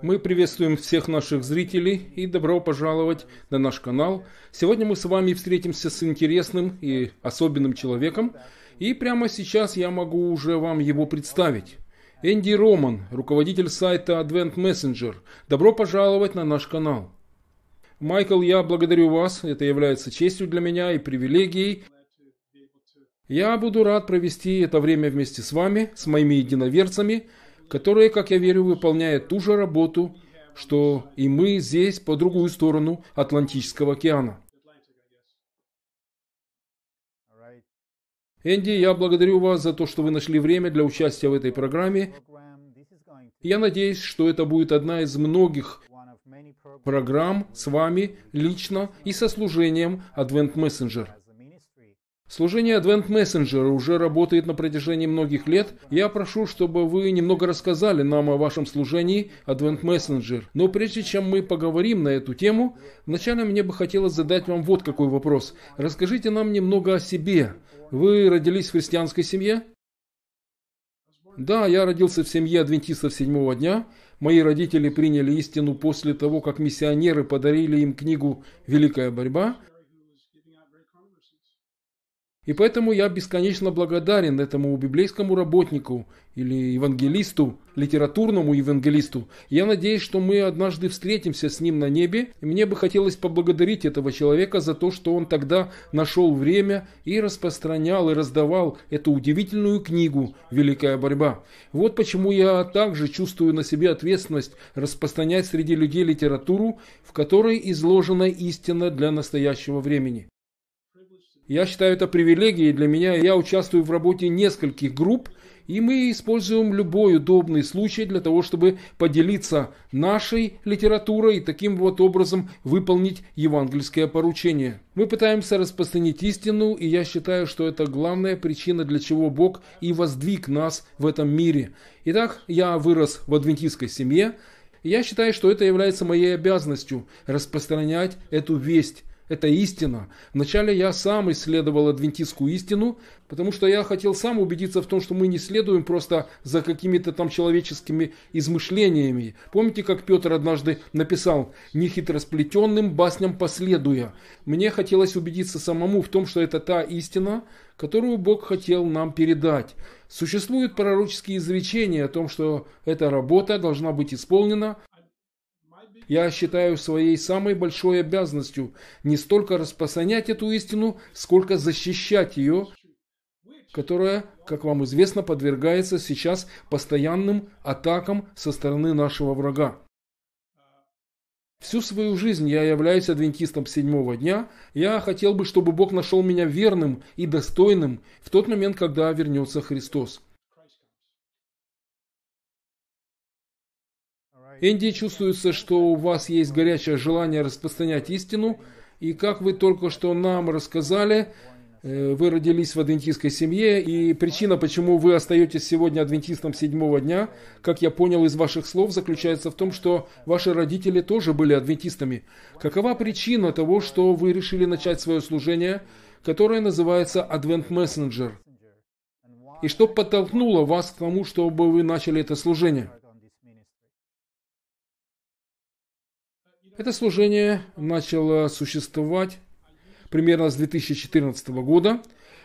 Мы приветствуем всех наших зрителей и добро пожаловать на наш канал. Сегодня мы с вами встретимся с интересным и особенным человеком. И прямо сейчас я могу уже вам его представить. Энди Роман, руководитель сайта Advent Messenger. Добро пожаловать на наш канал. Майкл, я благодарю вас. Это является честью для меня и привилегией. Я буду рад провести это время вместе с вами, с моими единоверцами – которые, как я верю, выполняют ту же работу, что и мы здесь, по другую сторону Атлантического океана. Энди, я благодарю вас за то, что вы нашли время для участия в этой программе. Я надеюсь, что это будет одна из многих программ с вами лично и со служением Advent Messenger. Служение Advent Messenger уже работает на протяжении многих лет. Я прошу, чтобы вы немного рассказали нам о вашем служении Advent Messenger. Но прежде чем мы поговорим на эту тему, вначале мне бы хотелось задать вам вот какой вопрос. Расскажите нам немного о себе. Вы родились в христианской семье? Да, я родился в семье адвентистов седьмого дня. Мои родители приняли истину после того, как миссионеры подарили им книгу «Великая борьба», и поэтому я бесконечно благодарен этому библейскому работнику или евангелисту, литературному евангелисту. Я надеюсь, что мы однажды встретимся с ним на небе, и мне бы хотелось поблагодарить этого человека за то, что он тогда нашел время и распространял и раздавал эту удивительную книгу «Великая борьба». Вот почему я также чувствую на себе ответственность распространять среди людей литературу, в которой изложена истина для настоящего времени. Я считаю это привилегией для меня, я участвую в работе нескольких групп, и мы используем любой удобный случай для того, чтобы поделиться нашей литературой и таким вот образом выполнить евангельское поручение. Мы пытаемся распространить истину, и я считаю, что это главная причина, для чего Бог и воздвиг нас в этом мире. Итак, я вырос в адвентистской семье, я считаю, что это является моей обязанностью распространять эту весть это истина. Вначале я сам исследовал адвентистскую истину, потому что я хотел сам убедиться в том, что мы не следуем просто за какими-то там человеческими измышлениями. Помните, как Петр однажды написал «нехитросплетенным басням последуя». Мне хотелось убедиться самому в том, что это та истина, которую Бог хотел нам передать. Существуют пророческие изречения о том, что эта работа должна быть исполнена я считаю своей самой большой обязанностью не столько распространять эту истину, сколько защищать ее, которая, как вам известно, подвергается сейчас постоянным атакам со стороны нашего врага. Всю свою жизнь я являюсь адвентистом седьмого дня. Я хотел бы, чтобы Бог нашел меня верным и достойным в тот момент, когда вернется Христос. Энди, чувствуется, что у вас есть горячее желание распространять истину, и как вы только что нам рассказали, э, вы родились в адвентистской семье, и причина, почему вы остаетесь сегодня адвентистом седьмого дня, как я понял из ваших слов, заключается в том, что ваши родители тоже были адвентистами. Какова причина того, что вы решили начать свое служение, которое называется Advent Messenger? И что подтолкнуло вас к тому, чтобы вы начали это служение? Это служение начало существовать примерно с 2014 года.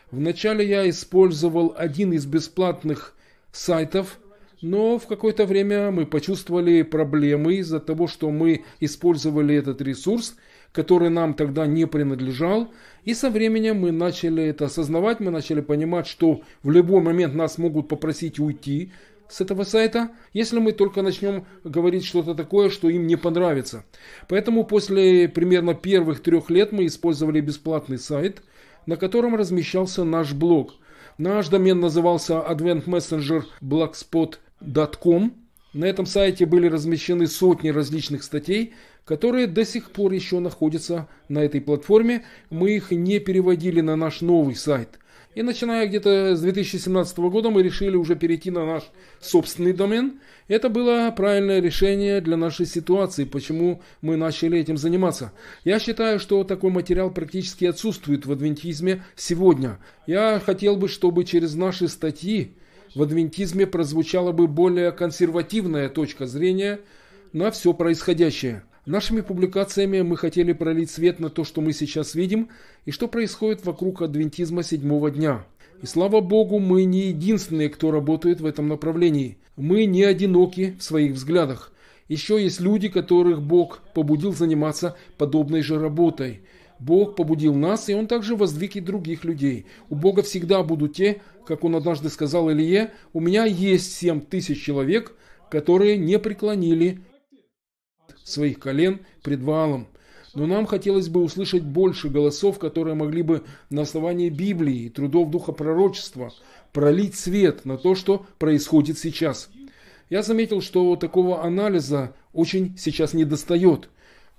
Вначале я использовал один из бесплатных сайтов, но в какое-то время мы почувствовали проблемы из-за того, что мы использовали этот ресурс, который нам тогда не принадлежал. И со временем мы начали это осознавать, мы начали понимать, что в любой момент нас могут попросить уйти, с этого сайта, если мы только начнем говорить что-то такое, что им не понравится. Поэтому после примерно первых трех лет мы использовали бесплатный сайт, на котором размещался наш блог. Наш домен назывался adventmessengerblogspot.com. На этом сайте были размещены сотни различных статей, которые до сих пор еще находятся на этой платформе. Мы их не переводили на наш новый сайт – и начиная где-то с 2017 года мы решили уже перейти на наш собственный домен. Это было правильное решение для нашей ситуации, почему мы начали этим заниматься. Я считаю, что такой материал практически отсутствует в адвентизме сегодня. Я хотел бы, чтобы через наши статьи в адвентизме прозвучала бы более консервативная точка зрения на все происходящее. Нашими публикациями мы хотели пролить свет на то, что мы сейчас видим и что происходит вокруг адвентизма седьмого дня. И слава богу, мы не единственные, кто работает в этом направлении. Мы не одиноки в своих взглядах. Еще есть люди, которых Бог побудил заниматься подобной же работой. Бог побудил нас, и Он также воздвиг и других людей. У Бога всегда будут те, как Он однажды сказал Илье, «У меня есть семь тысяч человек, которые не преклонили своих колен пред валом. Но нам хотелось бы услышать больше голосов, которые могли бы на основании Библии и трудов Духа Пророчества пролить свет на то, что происходит сейчас. Я заметил, что такого анализа очень сейчас недостает.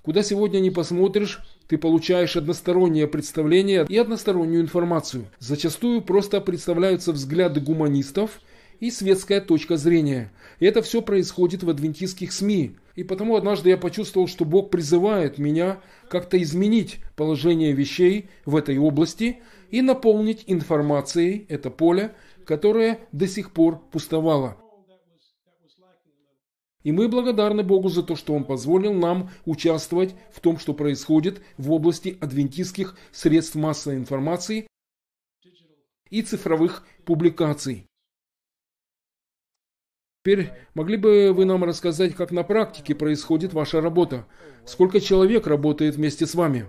Куда сегодня не посмотришь, ты получаешь одностороннее представление и одностороннюю информацию. Зачастую просто представляются взгляды гуманистов, и светская точка зрения. И это все происходит в адвентистских СМИ. И потому однажды я почувствовал, что Бог призывает меня как-то изменить положение вещей в этой области и наполнить информацией это поле, которое до сих пор пустовало. И мы благодарны Богу за то, что Он позволил нам участвовать в том, что происходит в области адвентистских средств массовой информации и цифровых публикаций. Теперь могли бы вы нам рассказать, как на практике происходит ваша работа? Сколько человек работает вместе с вами?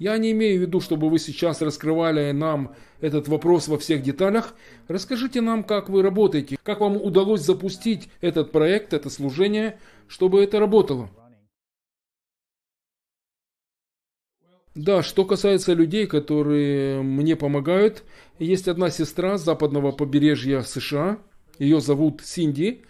Я не имею в виду, чтобы вы сейчас раскрывали нам этот вопрос во всех деталях. Расскажите нам, как вы работаете, как вам удалось запустить этот проект, это служение, чтобы это работало. Да, что касается людей, которые мне помогают, есть одна сестра с западного побережья США, ее зовут Синди,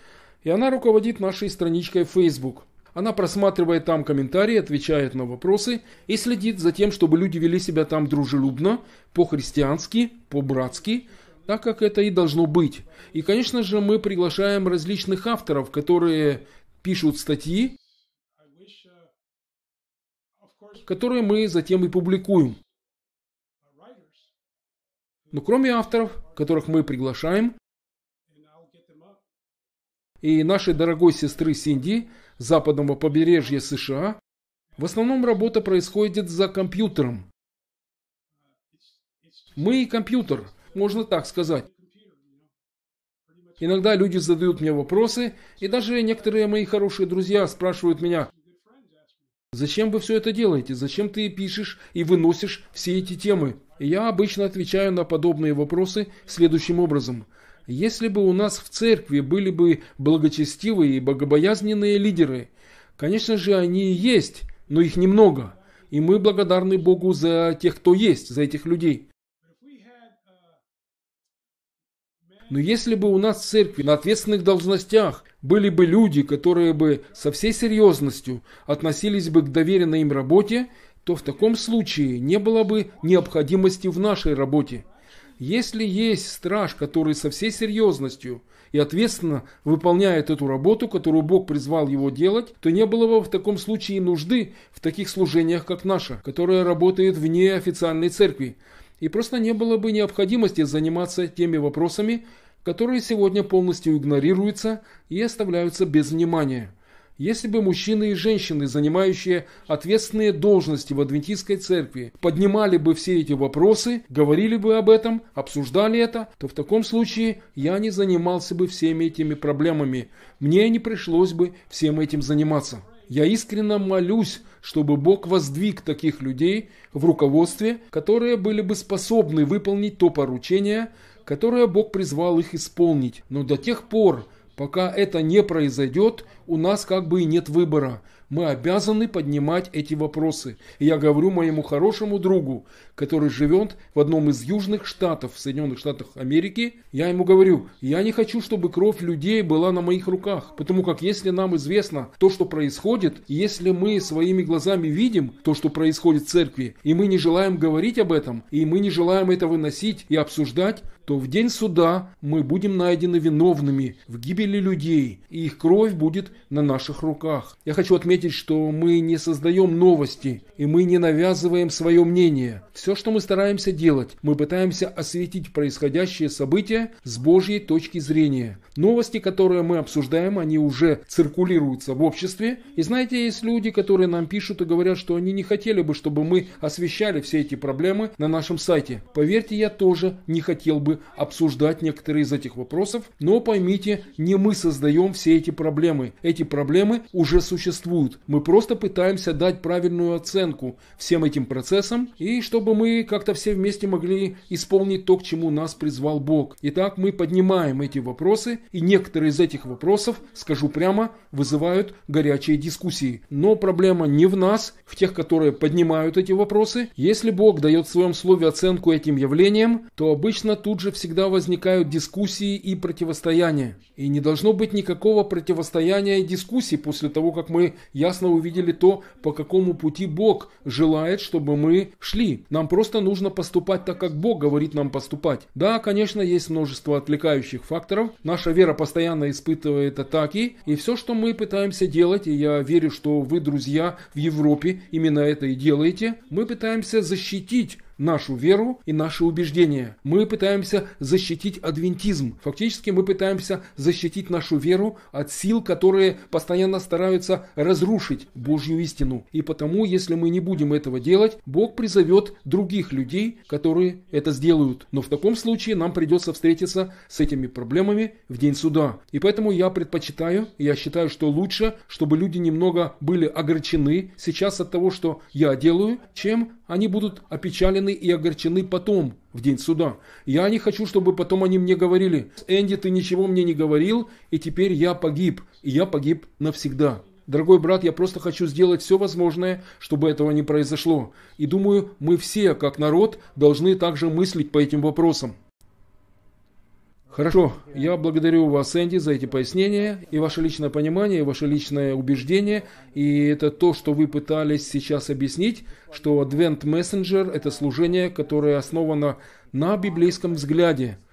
и она руководит нашей страничкой Facebook. Она просматривает там комментарии, отвечает на вопросы и следит за тем, чтобы люди вели себя там дружелюбно, по-христиански, по-братски, так как это и должно быть. И, конечно же, мы приглашаем различных авторов, которые пишут статьи, которые мы затем и публикуем. Но кроме авторов, которых мы приглашаем, и нашей дорогой сестры Синди западного побережья США, в основном работа происходит за компьютером. Мы и компьютер, можно так сказать. Иногда люди задают мне вопросы, и даже некоторые мои хорошие друзья спрашивают меня, «Зачем вы все это делаете? Зачем ты пишешь и выносишь все эти темы?» И я обычно отвечаю на подобные вопросы следующим образом – если бы у нас в церкви были бы благочестивые и богобоязненные лидеры, конечно же, они и есть, но их немного. И мы благодарны Богу за тех, кто есть, за этих людей. Но если бы у нас в церкви на ответственных должностях были бы люди, которые бы со всей серьезностью относились бы к доверенной им работе, то в таком случае не было бы необходимости в нашей работе. Если есть страж, который со всей серьезностью и ответственно выполняет эту работу, которую Бог призвал его делать, то не было бы в таком случае нужды в таких служениях, как наша, которая работает вне официальной церкви. И просто не было бы необходимости заниматься теми вопросами, которые сегодня полностью игнорируются и оставляются без внимания. Если бы мужчины и женщины, занимающие ответственные должности в адвентистской церкви, поднимали бы все эти вопросы, говорили бы об этом, обсуждали это, то в таком случае я не занимался бы всеми этими проблемами. Мне не пришлось бы всем этим заниматься. Я искренне молюсь, чтобы Бог воздвиг таких людей в руководстве, которые были бы способны выполнить то поручение, которое Бог призвал их исполнить. Но до тех пор, Пока это не произойдет, у нас как бы и нет выбора. Мы обязаны поднимать эти вопросы. И я говорю моему хорошему другу, который живет в одном из южных штатов Соединенных Штатах Америки, я ему говорю, я не хочу, чтобы кровь людей была на моих руках, потому как если нам известно то, что происходит, если мы своими глазами видим то, что происходит в церкви, и мы не желаем говорить об этом, и мы не желаем это выносить и обсуждать, то в день суда мы будем найдены виновными в гибели людей, и их кровь будет на наших руках. Я хочу отметить, что мы не создаем новости, и мы не навязываем свое мнение. Все все, что мы стараемся делать, мы пытаемся осветить происходящее событие с Божьей точки зрения. Новости, которые мы обсуждаем, они уже циркулируются в обществе. И знаете, есть люди, которые нам пишут и говорят, что они не хотели бы, чтобы мы освещали все эти проблемы на нашем сайте. Поверьте, я тоже не хотел бы обсуждать некоторые из этих вопросов, но поймите, не мы создаем все эти проблемы. Эти проблемы уже существуют. Мы просто пытаемся дать правильную оценку всем этим процессам и чтобы мы как-то все вместе могли исполнить то, к чему нас призвал Бог. Итак, мы поднимаем эти вопросы, и некоторые из этих вопросов, скажу прямо, вызывают горячие дискуссии. Но проблема не в нас, в тех, которые поднимают эти вопросы. Если Бог дает в своем слове оценку этим явлениям, то обычно тут же всегда возникают дискуссии и противостояния. И не должно быть никакого противостояния и дискуссий после того, как мы ясно увидели то, по какому пути Бог желает, чтобы мы шли. Нам просто нужно поступать так, как Бог говорит нам поступать. Да, конечно, есть множество отвлекающих факторов. Наша вера постоянно испытывает атаки. И все, что мы пытаемся делать, и я верю, что вы, друзья, в Европе именно это и делаете, мы пытаемся защитить нашу веру и наши убеждения. Мы пытаемся защитить адвентизм. Фактически мы пытаемся защитить нашу веру от сил, которые постоянно стараются разрушить Божью истину. И потому, если мы не будем этого делать, Бог призовет других людей, которые это сделают. Но в таком случае нам придется встретиться с этими проблемами в день суда. И поэтому я предпочитаю, я считаю, что лучше, чтобы люди немного были огорчены сейчас от того, что я делаю, чем они будут опечалены и огорчены потом, в день суда. Я не хочу, чтобы потом они мне говорили, «Энди, ты ничего мне не говорил, и теперь я погиб, и я погиб навсегда». Дорогой брат, я просто хочу сделать все возможное, чтобы этого не произошло. И думаю, мы все, как народ, должны также мыслить по этим вопросам. Хорошо, я благодарю вас, Энди, за эти пояснения, и ваше личное понимание, и ваше личное убеждение, и это то, что вы пытались сейчас объяснить, что Advent Messenger – это служение, которое основано на библейском взгляде –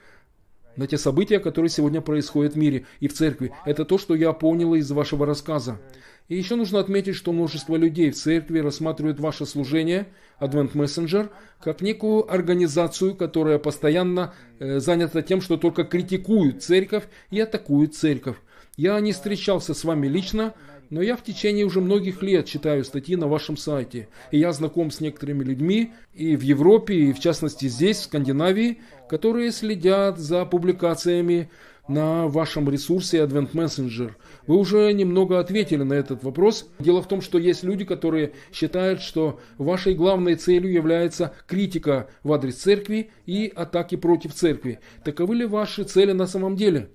на те события, которые сегодня происходят в мире и в церкви. Это то, что я поняла из вашего рассказа. И еще нужно отметить, что множество людей в церкви рассматривают ваше служение, Advent Messenger, как некую организацию, которая постоянно э, занята тем, что только критикуют церковь и атакуют церковь. Я не встречался с вами лично, но я в течение уже многих лет читаю статьи на вашем сайте, и я знаком с некоторыми людьми и в Европе, и в частности здесь, в Скандинавии, которые следят за публикациями на вашем ресурсе Advent Messenger. Вы уже немного ответили на этот вопрос. Дело в том, что есть люди, которые считают, что вашей главной целью является критика в адрес церкви и атаки против церкви. Таковы ли ваши цели на самом деле?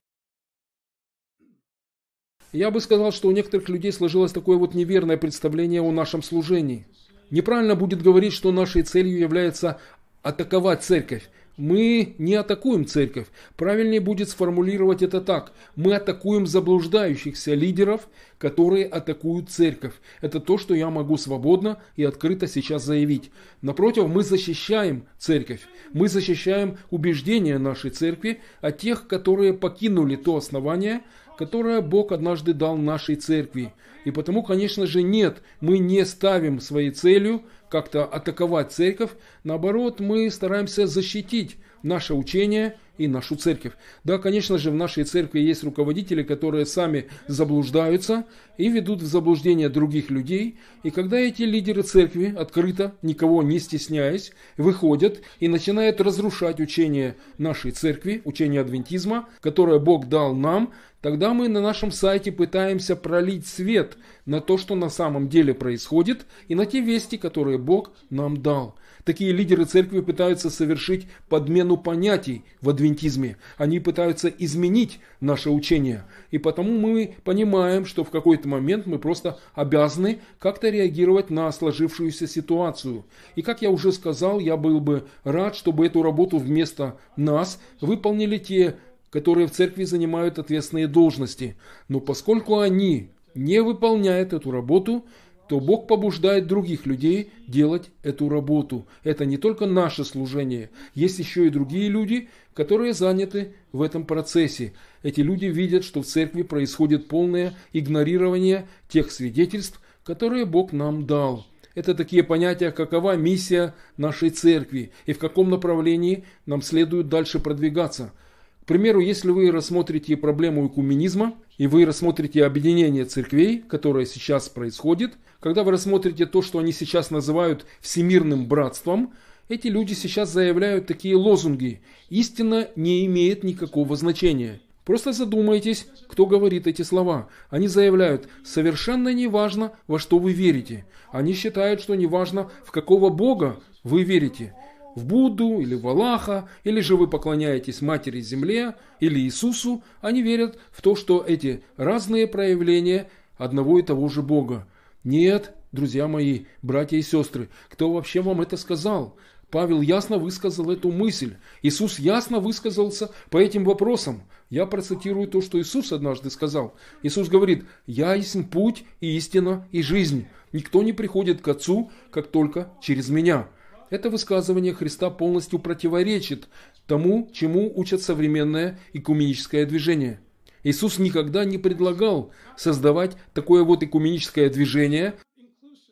Я бы сказал, что у некоторых людей сложилось такое вот неверное представление о нашем служении. Неправильно будет говорить, что нашей целью является атаковать церковь. Мы не атакуем церковь. Правильнее будет сформулировать это так. Мы атакуем заблуждающихся лидеров, которые атакуют церковь. Это то, что я могу свободно и открыто сейчас заявить. Напротив, мы защищаем церковь. Мы защищаем убеждения нашей церкви от тех, которые покинули то основание, которое Бог однажды дал нашей церкви. И потому, конечно же, нет, мы не ставим своей целью как-то атаковать церковь. Наоборот, мы стараемся защитить наше учение – и нашу церковь. Да, конечно же, в нашей церкви есть руководители, которые сами заблуждаются и ведут в заблуждение других людей. И когда эти лидеры церкви открыто, никого не стесняясь, выходят и начинают разрушать учение нашей церкви, учение адвентизма, которое Бог дал нам, тогда мы на нашем сайте пытаемся пролить свет на то, что на самом деле происходит, и на те вести, которые Бог нам дал. Такие лидеры церкви пытаются совершить подмену понятий в адвентизме. Они пытаются изменить наше учение. И потому мы понимаем, что в какой-то момент мы просто обязаны как-то реагировать на сложившуюся ситуацию. И как я уже сказал, я был бы рад, чтобы эту работу вместо нас выполнили те, которые в церкви занимают ответственные должности. Но поскольку они не выполняют эту работу, то Бог побуждает других людей делать эту работу. Это не только наше служение, есть еще и другие люди, которые заняты в этом процессе. Эти люди видят, что в церкви происходит полное игнорирование тех свидетельств, которые Бог нам дал. Это такие понятия, какова миссия нашей церкви и в каком направлении нам следует дальше продвигаться – примеру, если вы рассмотрите проблему экуменизма, и вы рассмотрите объединение церквей, которое сейчас происходит, когда вы рассмотрите то, что они сейчас называют всемирным братством, эти люди сейчас заявляют такие лозунги «Истина не имеет никакого значения». Просто задумайтесь, кто говорит эти слова. Они заявляют, совершенно не важно, во что вы верите. Они считают, что не важно, в какого Бога вы верите в Будду или в Аллаха, или же вы поклоняетесь Матери Земле или Иисусу, они верят в то, что эти разные проявления одного и того же Бога. Нет, друзья мои, братья и сестры, кто вообще вам это сказал? Павел ясно высказал эту мысль. Иисус ясно высказался по этим вопросам. Я процитирую то, что Иисус однажды сказал. Иисус говорит, «Я есть путь и истина и жизнь. Никто не приходит к Отцу, как только через Меня». Это высказывание Христа полностью противоречит тому, чему учат современное икуменическое движение. Иисус никогда не предлагал создавать такое вот икуменическое движение,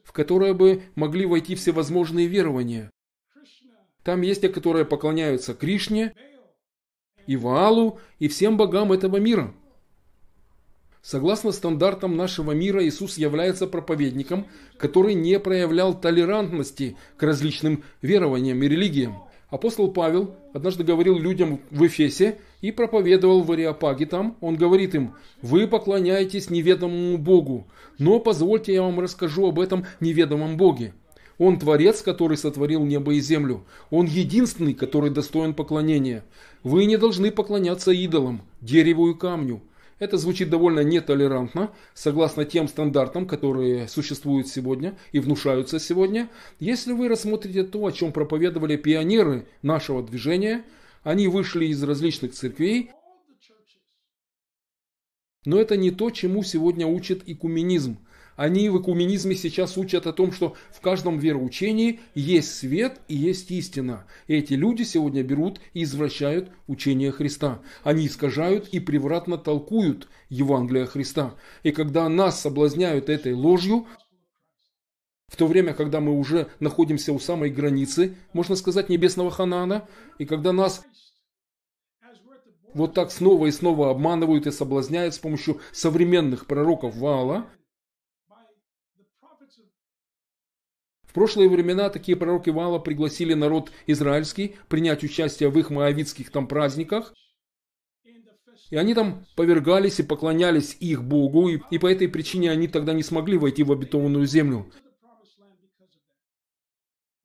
в которое бы могли войти всевозможные верования. Там есть те, которые поклоняются Кришне, и Ваалу, и всем богам этого мира – Согласно стандартам нашего мира, Иисус является проповедником, который не проявлял толерантности к различным верованиям и религиям. Апостол Павел однажды говорил людям в Эфесе и проповедовал в Ариапаге там. Он говорит им, вы поклоняетесь неведомому Богу, но позвольте я вам расскажу об этом неведомом Боге. Он Творец, который сотворил небо и землю. Он единственный, который достоин поклонения. Вы не должны поклоняться идолам, дереву и камню, это звучит довольно нетолерантно, согласно тем стандартам, которые существуют сегодня и внушаются сегодня. Если вы рассмотрите то, о чем проповедовали пионеры нашего движения, они вышли из различных церквей, но это не то, чему сегодня учит икуменизм. Они в экуменизме сейчас учат о том, что в каждом вероучении есть свет и есть истина. И эти люди сегодня берут и извращают учение Христа. Они искажают и превратно толкуют Евангелие Христа. И когда нас соблазняют этой ложью, в то время, когда мы уже находимся у самой границы, можно сказать, небесного Ханана, и когда нас вот так снова и снова обманывают и соблазняют с помощью современных пророков Вала, В прошлые времена такие пророки Вала пригласили народ израильский принять участие в их маавитских там праздниках, и они там повергались и поклонялись их Богу, и, и по этой причине они тогда не смогли войти в обетованную землю.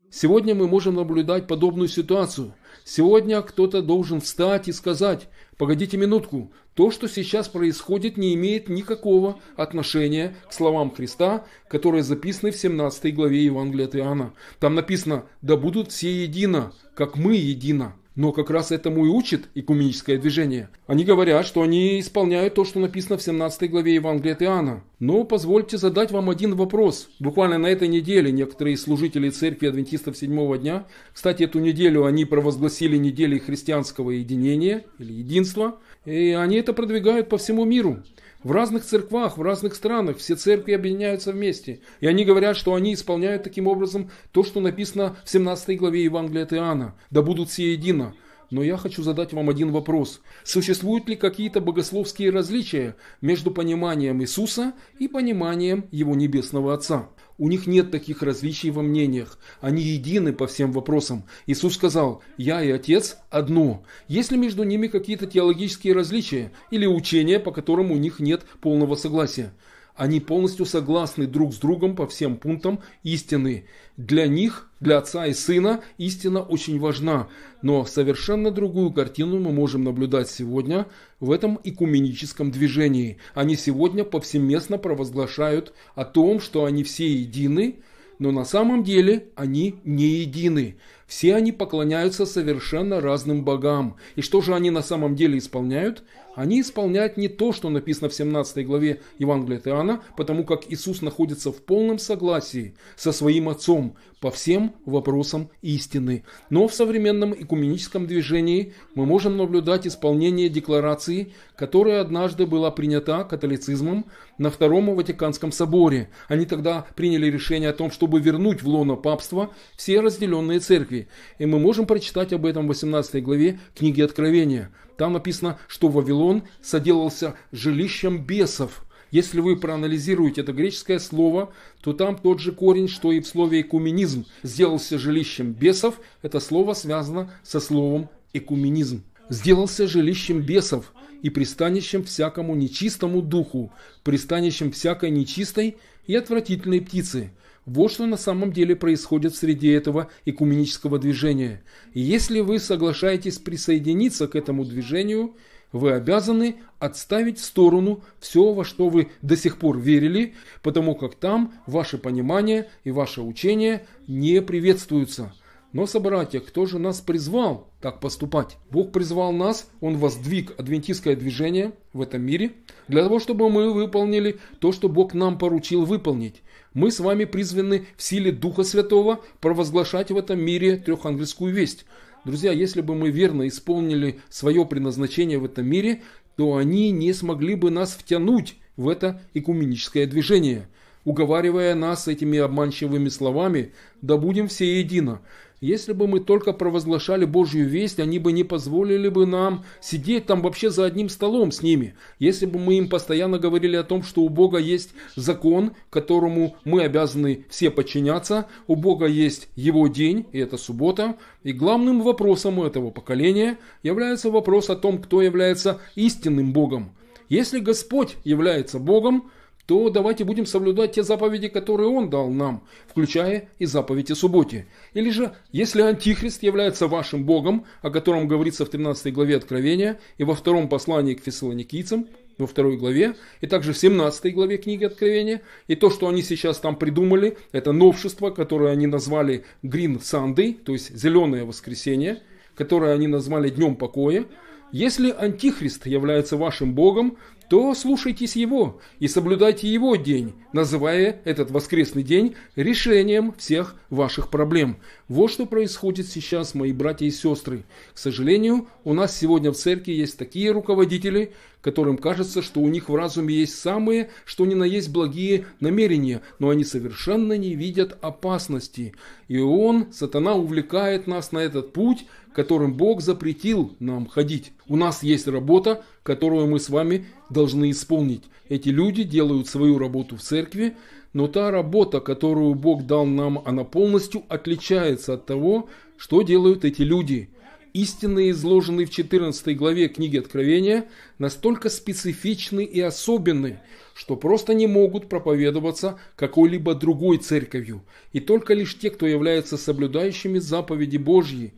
Сегодня мы можем наблюдать подобную ситуацию. Сегодня кто-то должен встать и сказать, погодите минутку, то, что сейчас происходит, не имеет никакого отношения к словам Христа, которые записаны в 17 главе Евангелия от Иоанна. Там написано, да будут все едино, как мы едино. Но как раз этому и учит экуменическое движение. Они говорят, что они исполняют то, что написано в 17 главе Евангелия от Иоанна. Но позвольте задать вам один вопрос. Буквально на этой неделе некоторые служители церкви адвентистов седьмого дня, кстати, эту неделю они провозгласили неделей христианского единения или единства, и они это продвигают по всему миру. В разных церквах, в разных странах все церкви объединяются вместе. И они говорят, что они исполняют таким образом то, что написано в 17 главе Евангелия от Иоанна. «Да будут все едино». Но я хочу задать вам один вопрос. Существуют ли какие-то богословские различия между пониманием Иисуса и пониманием Его Небесного Отца? У них нет таких различий во мнениях. Они едины по всем вопросам. Иисус сказал, «Я и Отец – одно». Есть ли между ними какие-то теологические различия или учения, по которым у них нет полного согласия – они полностью согласны друг с другом по всем пунктам истины. Для них, для отца и сына, истина очень важна. Но совершенно другую картину мы можем наблюдать сегодня в этом экуменическом движении. Они сегодня повсеместно провозглашают о том, что они все едины, но на самом деле они не едины. Все они поклоняются совершенно разным богам. И что же они на самом деле исполняют? Они исполняют не то, что написано в 17 главе Евангелия от Иоанна, потому как Иисус находится в полном согласии со своим Отцом по всем вопросам истины. Но в современном экуменическом движении мы можем наблюдать исполнение декларации, которая однажды была принята католицизмом на Втором Ватиканском соборе. Они тогда приняли решение о том, чтобы вернуть в лоно папства все разделенные церкви. И мы можем прочитать об этом в 18 главе книги Откровения – там написано, что Вавилон соделался жилищем бесов. Если вы проанализируете это греческое слово, то там тот же корень, что и в слове «экуменизм». «Сделался жилищем бесов» – это слово связано со словом «экуменизм». «Сделался жилищем бесов» и пристанищем всякому нечистому духу, пристанищем всякой нечистой и отвратительной птицы – вот что на самом деле происходит среди этого экуменического движения. И если вы соглашаетесь присоединиться к этому движению, вы обязаны отставить в сторону все, во что вы до сих пор верили, потому как там ваше понимание и ваше учение не приветствуются. Но, собратья, кто же нас призвал так поступать? Бог призвал нас, Он воздвиг адвентистское движение в этом мире, для того, чтобы мы выполнили то, что Бог нам поручил выполнить. Мы с вами призваны в силе Духа Святого провозглашать в этом мире трехангельскую весть. Друзья, если бы мы верно исполнили свое предназначение в этом мире, то они не смогли бы нас втянуть в это экуменическое движение, уговаривая нас этими обманчивыми словами «да будем все едино». Если бы мы только провозглашали Божью весть, они бы не позволили бы нам сидеть там вообще за одним столом с ними. Если бы мы им постоянно говорили о том, что у Бога есть закон, которому мы обязаны все подчиняться, у Бога есть его день, и это суббота, и главным вопросом этого поколения является вопрос о том, кто является истинным Богом. Если Господь является Богом – то давайте будем соблюдать те заповеди, которые он дал нам, включая и заповедь о субботе. Или же, если Антихрист является вашим Богом, о котором говорится в 13 главе Откровения и во втором послании к фессалоникийцам, во второй главе, и также в 17 главе книги Откровения. И то, что они сейчас там придумали, это новшество, которое они назвали Green Sunday, то есть «Зеленое воскресенье», которое они назвали Днем покоя. Если Антихрист является вашим Богом, то слушайтесь Его и соблюдайте Его день, называя этот воскресный день решением всех ваших проблем. Вот что происходит сейчас, мои братья и сестры. К сожалению, у нас сегодня в церкви есть такие руководители, которым кажется, что у них в разуме есть самые, что ни на есть благие намерения, но они совершенно не видят опасности. И он, сатана, увлекает нас на этот путь, которым Бог запретил нам ходить. У нас есть работа, которую мы с вами должны исполнить. Эти люди делают свою работу в церкви, но та работа, которую Бог дал нам, она полностью отличается от того, что делают эти люди – истины, изложенные в 14 главе книги Откровения, настолько специфичны и особенны, что просто не могут проповедоваться какой-либо другой церковью. И только лишь те, кто является соблюдающими заповеди Божьи,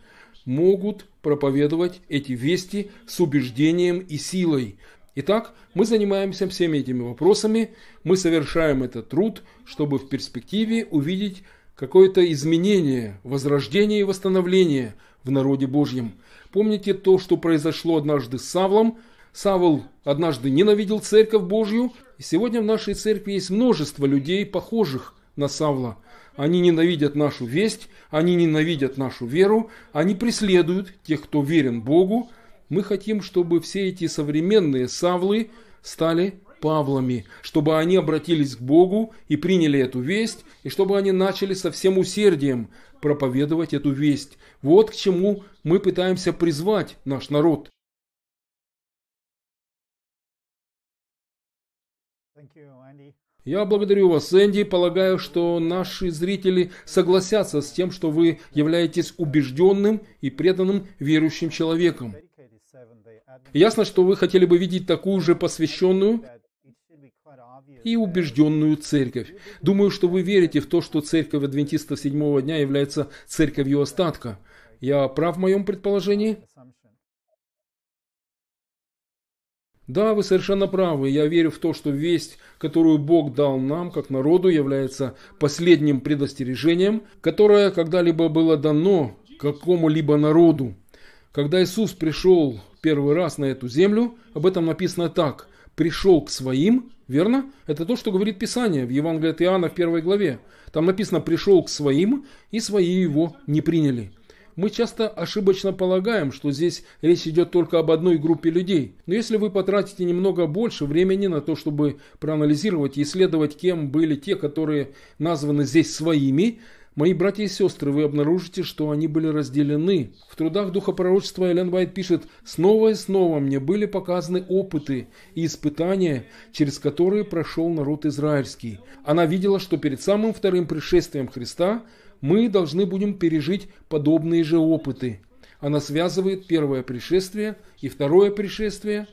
могут проповедовать эти вести с убеждением и силой. Итак, мы занимаемся всеми этими вопросами, мы совершаем этот труд, чтобы в перспективе увидеть какое-то изменение, возрождение и восстановление в народе Божьем. Помните то, что произошло однажды с Савлом? Савл однажды ненавидел церковь Божью, и сегодня в нашей церкви есть множество людей, похожих на Савла. Они ненавидят нашу весть, они ненавидят нашу веру, они преследуют тех, кто верен Богу. Мы хотим, чтобы все эти современные Савлы стали Павлами, чтобы они обратились к Богу и приняли эту весть, и чтобы они начали со всем усердием, проповедовать эту весть. Вот к чему мы пытаемся призвать наш народ. Я благодарю вас, Энди. Полагаю, что наши зрители согласятся с тем, что вы являетесь убежденным и преданным верующим человеком. Ясно, что вы хотели бы видеть такую же посвященную и убежденную церковь. Думаю, что вы верите в то, что церковь адвентистов седьмого дня является церковью остатка. Я прав в моем предположении? Да, вы совершенно правы. Я верю в то, что весть, которую Бог дал нам, как народу, является последним предостережением, которое когда-либо было дано какому-либо народу. Когда Иисус пришел первый раз на эту землю, об этом написано так. «Пришел к своим, Верно? Это то, что говорит Писание в Евангелии от Иоанна в первой главе. Там написано «пришел к своим, и свои его не приняли». Мы часто ошибочно полагаем, что здесь речь идет только об одной группе людей. Но если вы потратите немного больше времени на то, чтобы проанализировать и исследовать, кем были те, которые названы здесь своими, Мои братья и сестры, вы обнаружите, что они были разделены. В трудах Духа пророчества Элен Уайт пишет, «Снова и снова мне были показаны опыты и испытания, через которые прошел народ израильский. Она видела, что перед самым вторым пришествием Христа мы должны будем пережить подобные же опыты. Она связывает первое пришествие и второе пришествие,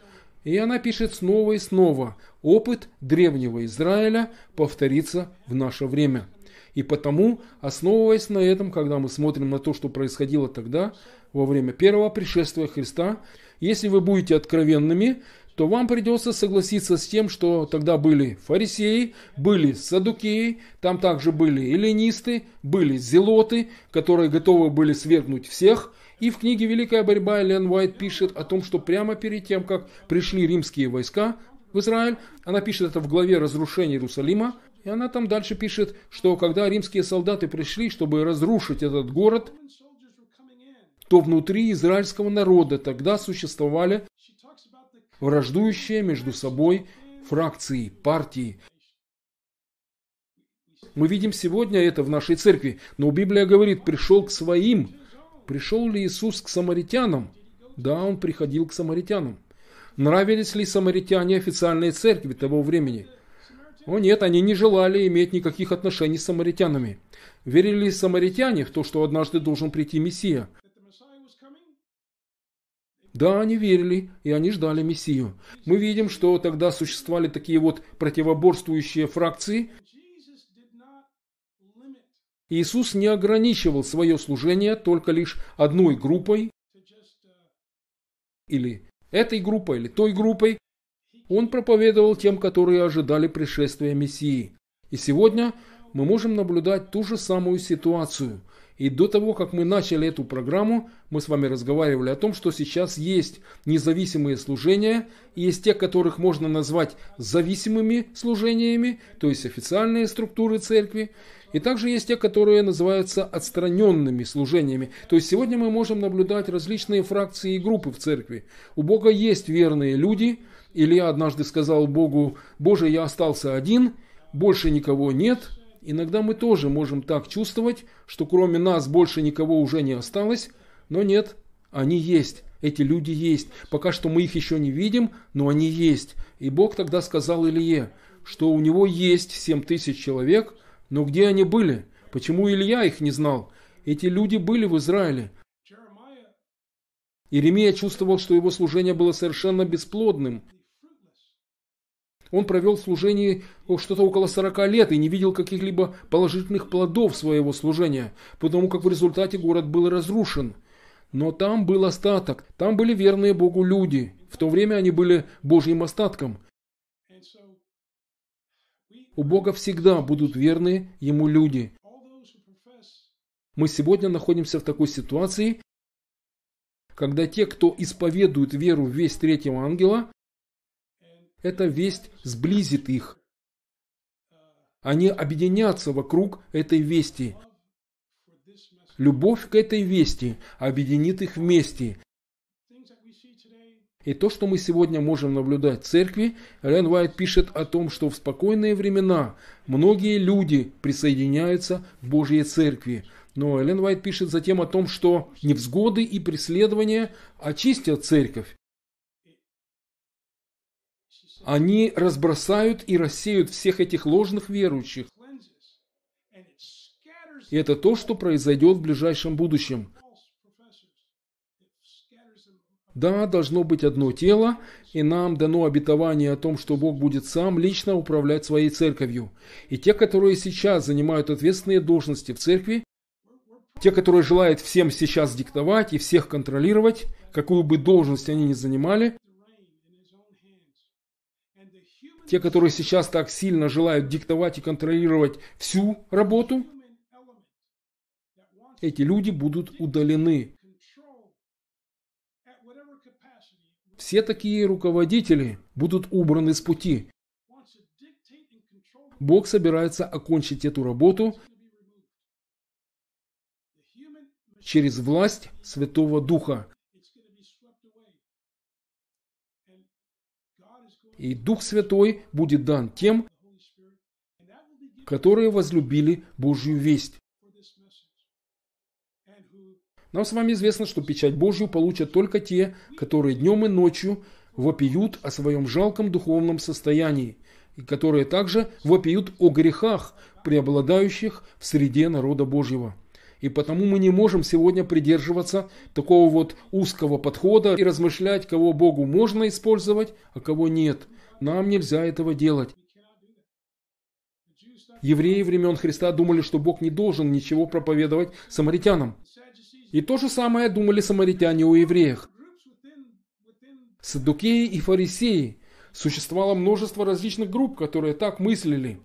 и она пишет снова и снова, опыт древнего Израиля повторится в наше время. И потому, основываясь на этом, когда мы смотрим на то, что происходило тогда, во время первого пришествия Христа, если вы будете откровенными, то вам придется согласиться с тем, что тогда были фарисеи, были садукеи, там также были эллинисты, были зелоты, которые готовы были свергнуть всех. И в книге «Великая борьба» Лен Уайт пишет о том, что прямо перед тем, как пришли римские войска в Израиль, она пишет это в главе «Разрушение Иерусалима», и она там дальше пишет, что когда римские солдаты пришли, чтобы разрушить этот город, то внутри израильского народа тогда существовали враждующие между собой фракции, партии. Мы видим сегодня это в нашей церкви, но Библия говорит, пришел к своим. Пришел ли Иисус к самаритянам? Да, он приходил к самаритянам. Нравились ли самаритяне официальной церкви того времени? О нет, они не желали иметь никаких отношений с самаритянами. Верили самаритяне в то, что однажды должен прийти Мессия. Да, они верили, и они ждали Мессию. Мы видим, что тогда существовали такие вот противоборствующие фракции. Иисус не ограничивал свое служение только лишь одной группой, или этой группой, или той группой, он проповедовал тем, которые ожидали пришествия Мессии. И сегодня мы можем наблюдать ту же самую ситуацию. И до того, как мы начали эту программу, мы с вами разговаривали о том, что сейчас есть независимые служения, и есть тех, которых можно назвать зависимыми служениями, то есть официальные структуры церкви, и также есть те, которые называются отстраненными служениями. То есть сегодня мы можем наблюдать различные фракции и группы в церкви. У Бога есть верные люди – Илья однажды сказал Богу, «Боже, я остался один, больше никого нет». Иногда мы тоже можем так чувствовать, что кроме нас больше никого уже не осталось, но нет, они есть, эти люди есть. Пока что мы их еще не видим, но они есть. И Бог тогда сказал Илье, что у него есть 7 тысяч человек, но где они были? Почему Илья их не знал? Эти люди были в Израиле. Иеремия чувствовал, что его служение было совершенно бесплодным – он провел служение что-то около 40 лет и не видел каких-либо положительных плодов своего служения, потому как в результате город был разрушен. Но там был остаток, там были верные Богу люди, в то время они были Божьим остатком. У Бога всегда будут верные Ему люди. Мы сегодня находимся в такой ситуации, когда те, кто исповедует веру в весь третьего ангела, эта весть сблизит их. Они объединятся вокруг этой вести. Любовь к этой вести объединит их вместе. И то, что мы сегодня можем наблюдать в церкви, Рен Уайт пишет о том, что в спокойные времена многие люди присоединяются к Божьей церкви. Но Эллен Уайт пишет затем о том, что невзгоды и преследования очистят церковь. Они разбросают и рассеют всех этих ложных верующих. И это то, что произойдет в ближайшем будущем. Да, должно быть одно тело, и нам дано обетование о том, что Бог будет сам лично управлять своей церковью. И те, которые сейчас занимают ответственные должности в церкви, те, которые желают всем сейчас диктовать и всех контролировать, какую бы должность они ни занимали, те, которые сейчас так сильно желают диктовать и контролировать всю работу, эти люди будут удалены. Все такие руководители будут убраны с пути. Бог собирается окончить эту работу через власть Святого Духа. и Дух Святой будет дан тем, которые возлюбили Божью весть. Нам с вами известно, что печать Божью получат только те, которые днем и ночью вопиют о своем жалком духовном состоянии, и которые также вопиют о грехах, преобладающих в среде народа Божьего. И потому мы не можем сегодня придерживаться такого вот узкого подхода и размышлять, кого Богу можно использовать, а кого нет. Нам нельзя этого делать. Евреи времен Христа думали, что Бог не должен ничего проповедовать самаритянам. И то же самое думали самаритяне о евреях. Саддукеи и фарисеи. Существовало множество различных групп, которые так мыслили.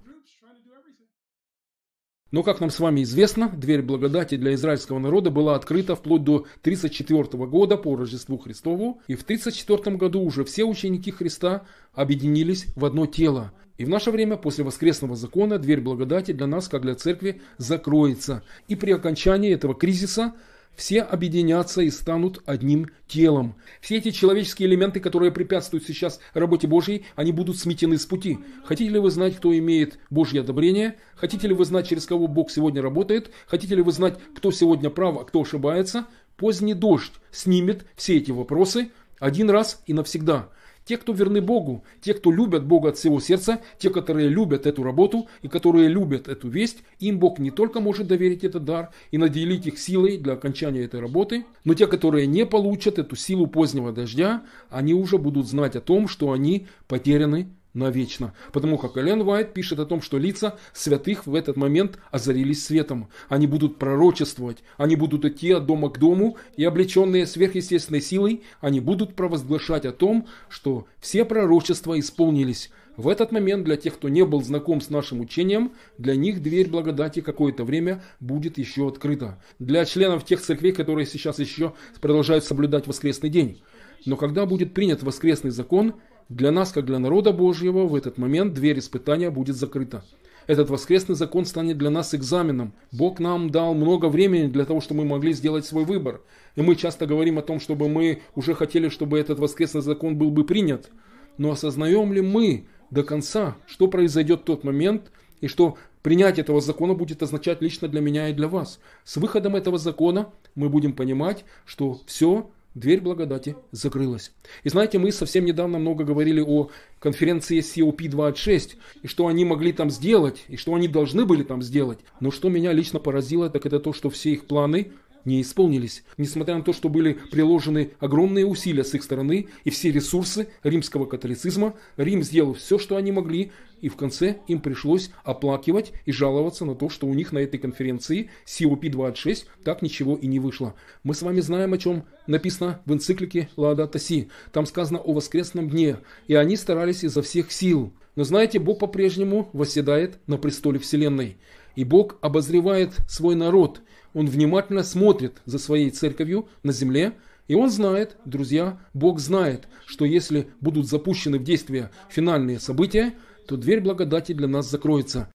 Но, как нам с вами известно, дверь благодати для израильского народа была открыта вплоть до 34 года по Рождеству Христову, и в 34 году уже все ученики Христа объединились в одно тело. И в наше время, после воскресного закона, дверь благодати для нас, как для церкви, закроется. И при окончании этого кризиса – все объединятся и станут одним телом. Все эти человеческие элементы, которые препятствуют сейчас работе Божьей, они будут сметены с пути. Хотите ли вы знать, кто имеет Божье одобрение? Хотите ли вы знать, через кого Бог сегодня работает? Хотите ли вы знать, кто сегодня прав, а кто ошибается? Поздний дождь снимет все эти вопросы один раз и навсегда – те, кто верны Богу, те, кто любят Бога от всего сердца, те, которые любят эту работу и которые любят эту весть, им Бог не только может доверить этот дар и наделить их силой для окончания этой работы, но те, которые не получат эту силу позднего дождя, они уже будут знать о том, что они потеряны навечно. Потому как Элен Уайт пишет о том, что лица святых в этот момент озарились светом. Они будут пророчествовать, они будут идти от дома к дому, и облеченные сверхъестественной силой, они будут провозглашать о том, что все пророчества исполнились. В этот момент для тех, кто не был знаком с нашим учением, для них дверь благодати какое-то время будет еще открыта. Для членов тех церквей, которые сейчас еще продолжают соблюдать воскресный день. Но когда будет принят воскресный закон – для нас, как для народа Божьего, в этот момент дверь испытания будет закрыта. Этот воскресный закон станет для нас экзаменом. Бог нам дал много времени для того, чтобы мы могли сделать свой выбор. И мы часто говорим о том, чтобы мы уже хотели, чтобы этот воскресный закон был бы принят. Но осознаем ли мы до конца, что произойдет в тот момент, и что принять этого закона будет означать лично для меня и для вас. С выходом этого закона мы будем понимать, что все дверь благодати закрылась. И знаете, мы совсем недавно много говорили о конференции COP26, и что они могли там сделать, и что они должны были там сделать. Но что меня лично поразило, так это то, что все их планы не исполнились. Несмотря на то, что были приложены огромные усилия с их стороны и все ресурсы римского католицизма, Рим сделал все, что они могли, и в конце им пришлось оплакивать и жаловаться на то, что у них на этой конференции COP26 так ничего и не вышло. Мы с вами знаем, о чем написано в энциклике Лаодата Си. Там сказано о воскресном дне, и они старались изо всех сил. Но знаете, Бог по-прежнему восседает на престоле Вселенной. И Бог обозревает свой народ. Он внимательно смотрит за своей церковью на земле, и он знает, друзья, Бог знает, что если будут запущены в действие финальные события, то дверь благодати для нас закроется.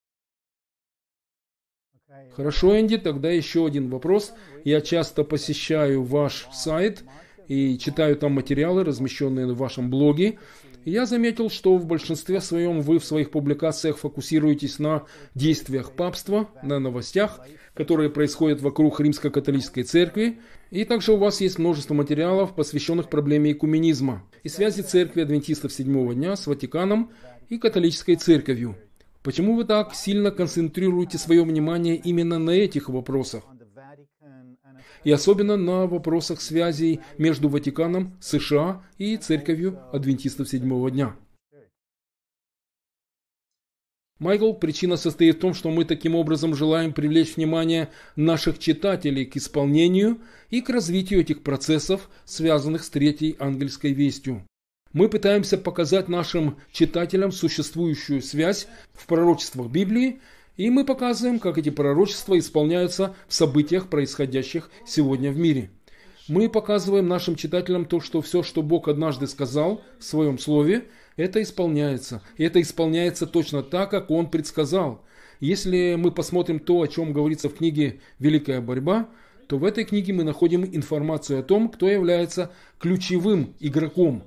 Хорошо, Энди, тогда еще один вопрос. Я часто посещаю ваш сайт и читаю там материалы, размещенные на вашем блоге. Я заметил, что в большинстве своем вы в своих публикациях фокусируетесь на действиях папства, на новостях, которые происходят вокруг римско-католической церкви, и также у вас есть множество материалов, посвященных проблеме экуменизма и связи церкви адвентистов седьмого дня с Ватиканом, и католической церковью. Почему вы так сильно концентрируете свое внимание именно на этих вопросах? И особенно на вопросах связей между Ватиканом, США и Церковью Адвентистов Седьмого дня. Майкл, причина состоит в том, что мы таким образом желаем привлечь внимание наших читателей к исполнению и к развитию этих процессов, связанных с Третьей Ангельской Вестью мы пытаемся показать нашим читателям существующую связь в пророчествах Библии, и мы показываем, как эти пророчества исполняются в событиях, происходящих сегодня в мире. Мы показываем нашим читателям то, что все, что Бог однажды сказал в своем слове, это исполняется. И это исполняется точно так, как Он предсказал. Если мы посмотрим то, о чем говорится в книге «Великая борьба», то в этой книге мы находим информацию о том, кто является ключевым игроком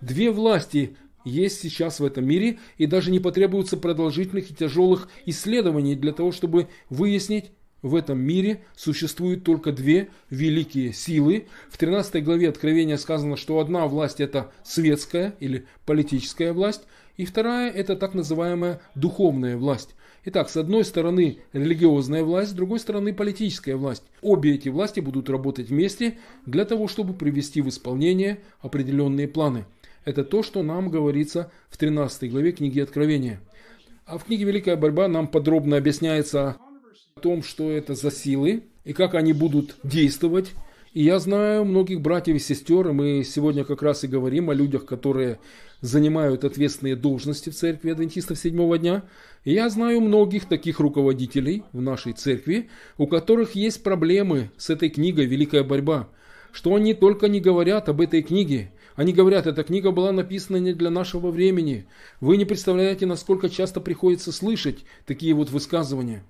Две власти есть сейчас в этом мире, и даже не потребуется продолжительных и тяжелых исследований для того, чтобы выяснить, в этом мире существуют только две великие силы. В 13 главе Откровения сказано, что одна власть это светская или политическая власть, и вторая это так называемая духовная власть. Итак, с одной стороны религиозная власть, с другой стороны политическая власть. Обе эти власти будут работать вместе для того, чтобы привести в исполнение определенные планы. Это то, что нам говорится в 13 главе книги Откровения. А в книге «Великая борьба» нам подробно объясняется о том, что это за силы и как они будут действовать. И я знаю многих братьев и сестер, и мы сегодня как раз и говорим о людях, которые занимают ответственные должности в церкви адвентистов седьмого дня. И я знаю многих таких руководителей в нашей церкви, у которых есть проблемы с этой книгой «Великая борьба», что они только не говорят об этой книге – они говорят, эта книга была написана не для нашего времени. Вы не представляете, насколько часто приходится слышать такие вот высказывания.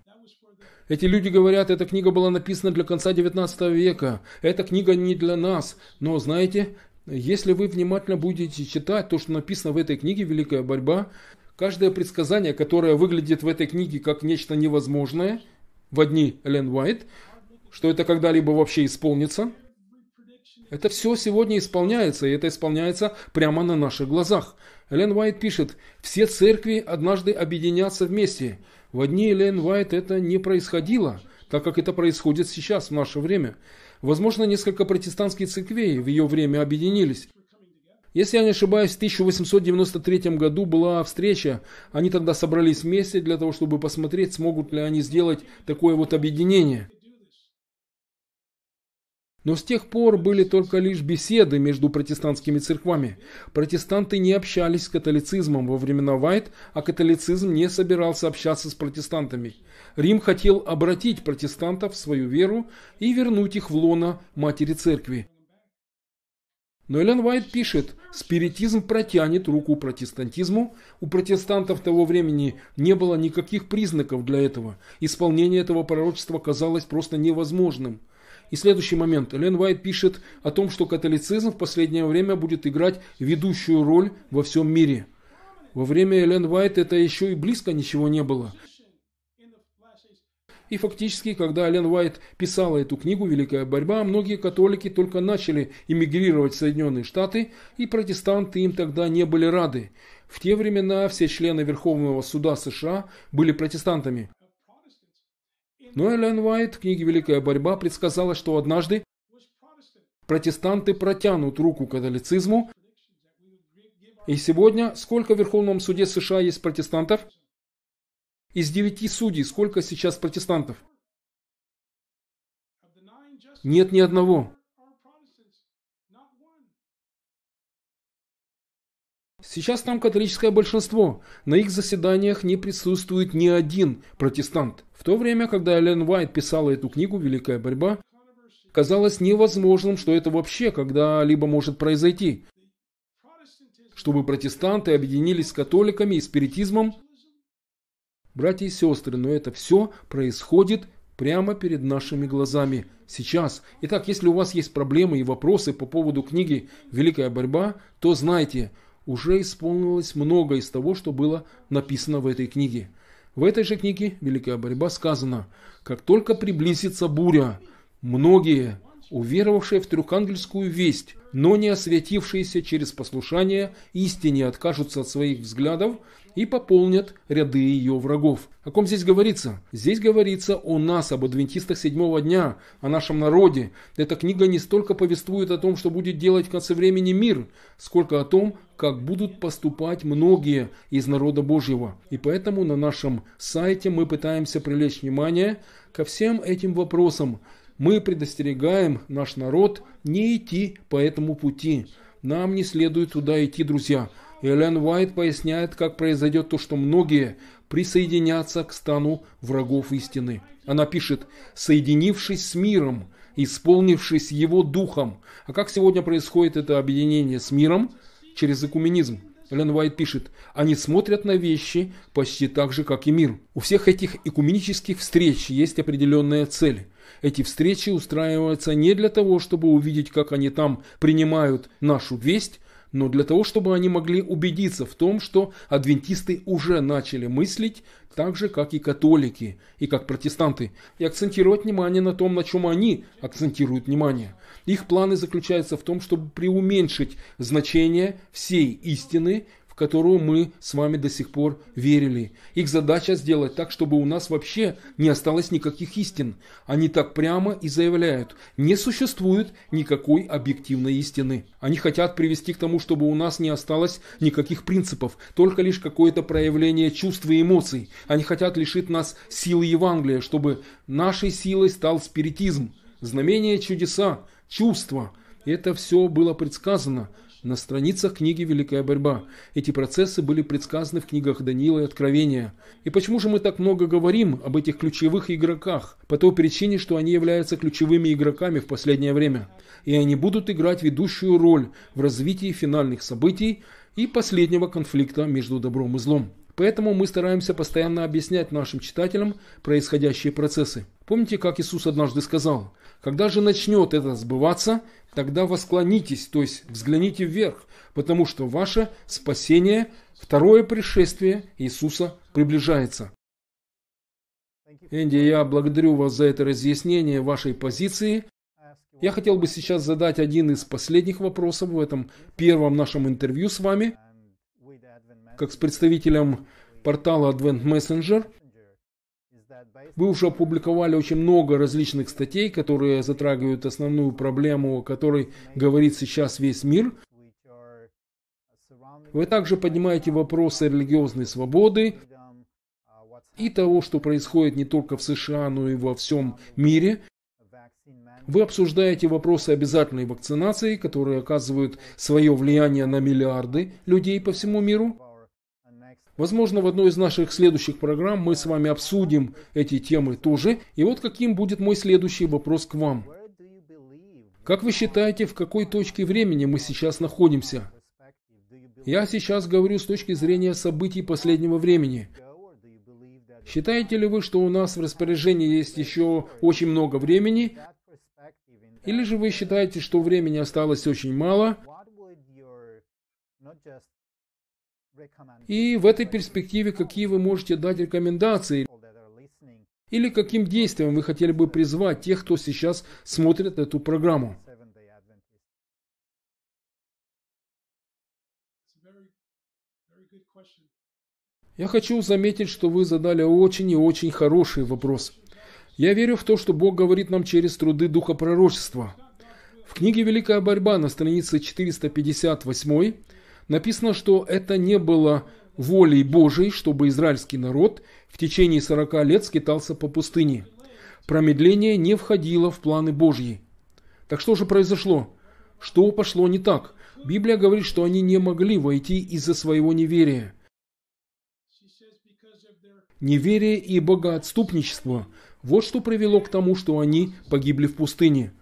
Эти люди говорят, эта книга была написана для конца 19 века, эта книга не для нас. Но знаете, если вы внимательно будете читать то, что написано в этой книге «Великая борьба», каждое предсказание, которое выглядит в этой книге как нечто невозможное, в одни Лен Уайт, что это когда-либо вообще исполнится – это все сегодня исполняется, и это исполняется прямо на наших глазах. Элен Уайт пишет, все церкви однажды объединятся вместе. В одни Элен Уайт это не происходило, так как это происходит сейчас, в наше время. Возможно, несколько протестантских церквей в ее время объединились. Если я не ошибаюсь, в 1893 году была встреча, они тогда собрались вместе для того, чтобы посмотреть, смогут ли они сделать такое вот объединение. Но с тех пор были только лишь беседы между протестантскими церквами. Протестанты не общались с католицизмом во времена Вайт, а католицизм не собирался общаться с протестантами. Рим хотел обратить протестантов в свою веру и вернуть их в лоно матери церкви. Но Эллен Уайт пишет, спиритизм протянет руку протестантизму. У протестантов того времени не было никаких признаков для этого. Исполнение этого пророчества казалось просто невозможным – и следующий момент. Лен Уайт пишет о том, что католицизм в последнее время будет играть ведущую роль во всем мире. Во время Элен Уайт это еще и близко ничего не было. И фактически, когда Элен Уайт писала эту книгу «Великая борьба», многие католики только начали эмигрировать в Соединенные Штаты, и протестанты им тогда не были рады. В те времена все члены Верховного суда США были протестантами. Но Эллен Уайт в книге «Великая борьба» предсказала, что однажды протестанты протянут руку католицизму, и сегодня сколько в Верховном суде США есть протестантов? Из девяти судей сколько сейчас протестантов? Нет ни одного. Сейчас там католическое большинство. На их заседаниях не присутствует ни один протестант. В то время, когда Эллен Уайт писала эту книгу «Великая борьба», казалось невозможным, что это вообще когда-либо может произойти. Чтобы протестанты объединились с католиками и спиритизмом, братья и сестры, но это все происходит прямо перед нашими глазами сейчас. Итак, если у вас есть проблемы и вопросы по поводу книги «Великая борьба», то знайте – уже исполнилось много из того, что было написано в этой книге. В этой же книге «Великая борьба» сказано, как только приблизится буря, многие уверовавшие в трехангельскую весть, но не осветившиеся через послушание истине откажутся от своих взглядов и пополнят ряды ее врагов. О ком здесь говорится? Здесь говорится о нас, об адвентистах седьмого дня, о нашем народе. Эта книга не столько повествует о том, что будет делать в конце времени мир, сколько о том, как будут поступать многие из народа Божьего. И поэтому на нашем сайте мы пытаемся привлечь внимание ко всем этим вопросам, мы предостерегаем наш народ не идти по этому пути. Нам не следует туда идти, друзья. Элен Уайт поясняет, как произойдет то, что многие присоединятся к стану врагов истины. Она пишет, соединившись с миром, исполнившись его духом. А как сегодня происходит это объединение с миром? Через экуменизм. Элен Уайт пишет, они смотрят на вещи почти так же, как и мир. У всех этих экуменических встреч есть определенная цель. Эти встречи устраиваются не для того, чтобы увидеть, как они там принимают нашу весть, но для того, чтобы они могли убедиться в том, что адвентисты уже начали мыслить так же, как и католики, и как протестанты, и акцентировать внимание на том, на чем они акцентируют внимание. Их планы заключаются в том, чтобы преуменьшить значение всей истины, которую мы с вами до сих пор верили. Их задача сделать так, чтобы у нас вообще не осталось никаких истин. Они так прямо и заявляют, не существует никакой объективной истины. Они хотят привести к тому, чтобы у нас не осталось никаких принципов, только лишь какое-то проявление чувств и эмоций. Они хотят лишить нас силы Евангелия, чтобы нашей силой стал спиритизм, знамение чудеса, чувства. Это все было предсказано – на страницах книги «Великая борьба». Эти процессы были предсказаны в книгах Даниила и Откровения. И почему же мы так много говорим об этих ключевых игроках? По той причине, что они являются ключевыми игроками в последнее время. И они будут играть ведущую роль в развитии финальных событий и последнего конфликта между добром и злом. Поэтому мы стараемся постоянно объяснять нашим читателям происходящие процессы. Помните, как Иисус однажды сказал, «Когда же начнет это сбываться, тогда восклонитесь, то есть взгляните вверх, потому что ваше спасение, второе пришествие Иисуса приближается». Энди, я благодарю вас за это разъяснение вашей позиции. Я хотел бы сейчас задать один из последних вопросов в этом первом нашем интервью с вами – как с представителем портала Advent Messenger, вы уже опубликовали очень много различных статей, которые затрагивают основную проблему, о которой говорит сейчас весь мир. Вы также поднимаете вопросы религиозной свободы и того, что происходит не только в США, но и во всем мире. Вы обсуждаете вопросы обязательной вакцинации, которые оказывают свое влияние на миллиарды людей по всему миру. Возможно, в одной из наших следующих программ мы с вами обсудим эти темы тоже. И вот каким будет мой следующий вопрос к вам. Как вы считаете, в какой точке времени мы сейчас находимся? Я сейчас говорю с точки зрения событий последнего времени. Считаете ли вы, что у нас в распоряжении есть еще очень много времени? Или же вы считаете, что времени осталось очень мало? И в этой перспективе, какие вы можете дать рекомендации или каким действием вы хотели бы призвать тех, кто сейчас смотрит эту программу? Я хочу заметить, что вы задали очень и очень хороший вопрос. Я верю в то, что Бог говорит нам через труды Духа Пророчества. В книге «Великая борьба» на странице 458 написано, что это не было волей Божией, чтобы израильский народ в течение 40 лет скитался по пустыне. Промедление не входило в планы Божьи. Так что же произошло? Что пошло не так? Библия говорит, что они не могли войти из-за своего неверия. Неверие и богоотступничество – вот что привело к тому, что они погибли в пустыне.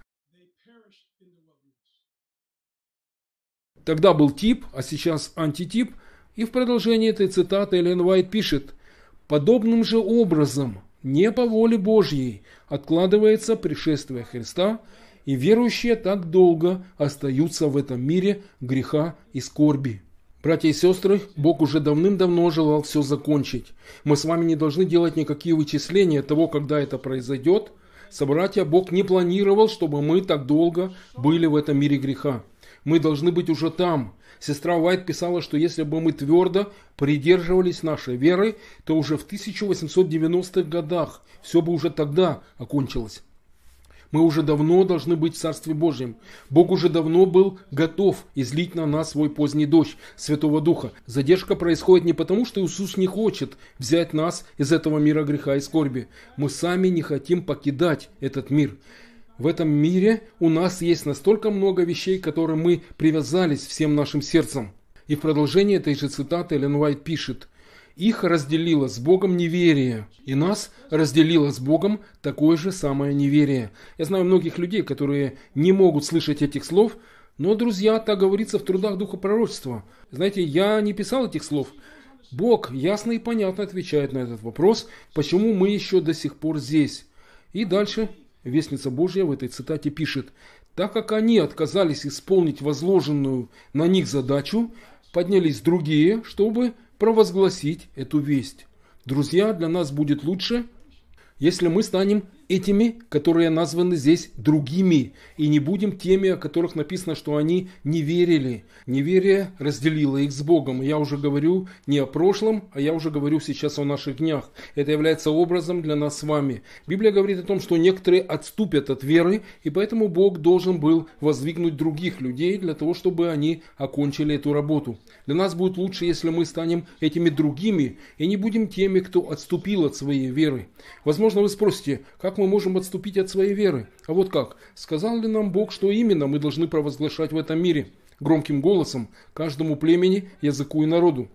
Тогда был тип, а сейчас антитип, и в продолжении этой цитаты Эллен Уайт пишет «Подобным же образом, не по воле Божьей, откладывается пришествие Христа, и верующие так долго остаются в этом мире греха и скорби». Братья и сестры, Бог уже давным-давно желал все закончить. Мы с вами не должны делать никакие вычисления того, когда это произойдет. Собратья, Бог не планировал, чтобы мы так долго были в этом мире греха. Мы должны быть уже там. Сестра Уайт писала, что если бы мы твердо придерживались нашей веры, то уже в 1890-х годах все бы уже тогда окончилось. Мы уже давно должны быть в Царстве Божьем. Бог уже давно был готов излить на нас свой поздний дождь Святого Духа. Задержка происходит не потому, что Иисус не хочет взять нас из этого мира греха и скорби. Мы сами не хотим покидать этот мир. В этом мире у нас есть настолько много вещей, к которым мы привязались всем нашим сердцем. И в продолжении этой же цитаты Эллен Уайт пишет «Их разделило с Богом неверие, и нас разделило с Богом такое же самое неверие». Я знаю многих людей, которые не могут слышать этих слов, но, друзья, так говорится в трудах Духа Пророчества. Знаете, я не писал этих слов. Бог ясно и понятно отвечает на этот вопрос, почему мы еще до сих пор здесь. И дальше Вестница Божья в этой цитате пишет, так как они отказались исполнить возложенную на них задачу, поднялись другие, чтобы провозгласить эту весть. Друзья, для нас будет лучше, если мы станем этими, которые названы здесь другими, и не будем теми, о которых написано, что они не верили. Неверие разделило их с Богом. Я уже говорю не о прошлом, а я уже говорю сейчас о наших днях. Это является образом для нас с вами. Библия говорит о том, что некоторые отступят от веры, и поэтому Бог должен был воздвигнуть других людей для того, чтобы они окончили эту работу. Для нас будет лучше, если мы станем этими другими и не будем теми, кто отступил от своей веры. Возможно, вы спросите, как мы можем отступить от своей веры? А вот как? Сказал ли нам Бог, что именно мы должны провозглашать в этом мире? Громким голосом, каждому племени, языку и народу.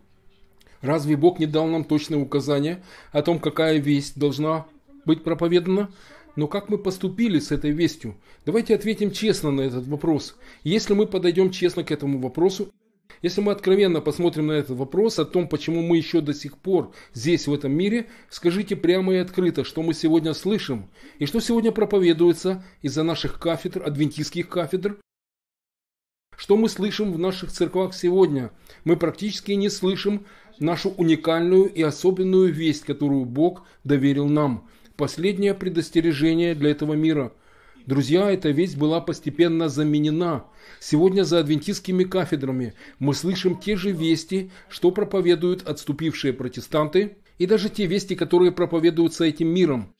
Разве Бог не дал нам точное указание о том, какая весть должна быть проповедана? Но как мы поступили с этой вестью? Давайте ответим честно на этот вопрос. Если мы подойдем честно к этому вопросу если мы откровенно посмотрим на этот вопрос о том, почему мы еще до сих пор здесь, в этом мире, скажите прямо и открыто, что мы сегодня слышим и что сегодня проповедуется из-за наших кафедр, адвентистских кафедр, что мы слышим в наших церквах сегодня. Мы практически не слышим нашу уникальную и особенную весть, которую Бог доверил нам. Последнее предостережение для этого мира – Друзья, эта весть была постепенно заменена. Сегодня за адвентистскими кафедрами мы слышим те же вести, что проповедуют отступившие протестанты, и даже те вести, которые проповедуются этим миром.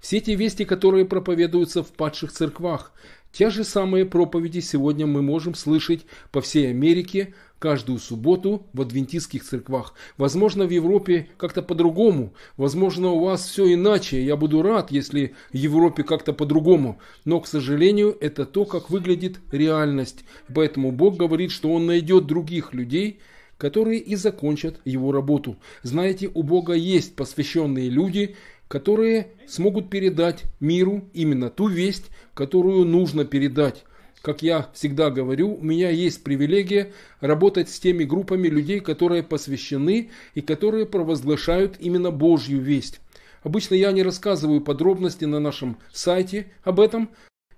Все те вести, которые проповедуются в падших церквах, те же самые проповеди сегодня мы можем слышать по всей Америке, каждую субботу в адвентистских церквах. Возможно, в Европе как-то по-другому. Возможно, у вас все иначе. Я буду рад, если в Европе как-то по-другому. Но, к сожалению, это то, как выглядит реальность. Поэтому Бог говорит, что Он найдет других людей, которые и закончат его работу. Знаете, у Бога есть посвященные люди, которые смогут передать миру именно ту весть, которую нужно передать. Как я всегда говорю, у меня есть привилегия работать с теми группами людей, которые посвящены и которые провозглашают именно Божью весть. Обычно я не рассказываю подробности на нашем сайте об этом.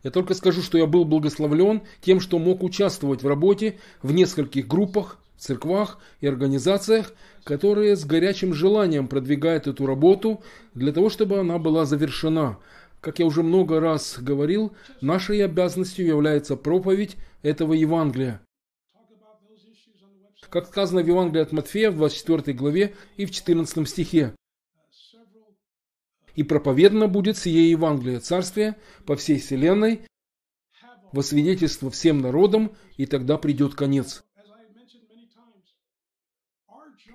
Я только скажу, что я был благословлен тем, что мог участвовать в работе в нескольких группах, церквах и организациях, которые с горячим желанием продвигают эту работу для того, чтобы она была завершена – как я уже много раз говорил, нашей обязанностью является проповедь этого Евангелия. Как сказано в Евангелии от Матфея в 24 главе и в 14 стихе. «И проповедано будет сие Евангелие Царствия по всей вселенной, во свидетельство всем народам, и тогда придет конец».